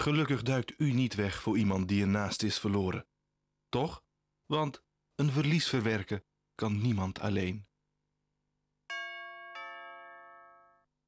Gelukkig duikt u niet weg voor iemand die ernaast is verloren. Toch? Want een verlies verwerken kan niemand alleen.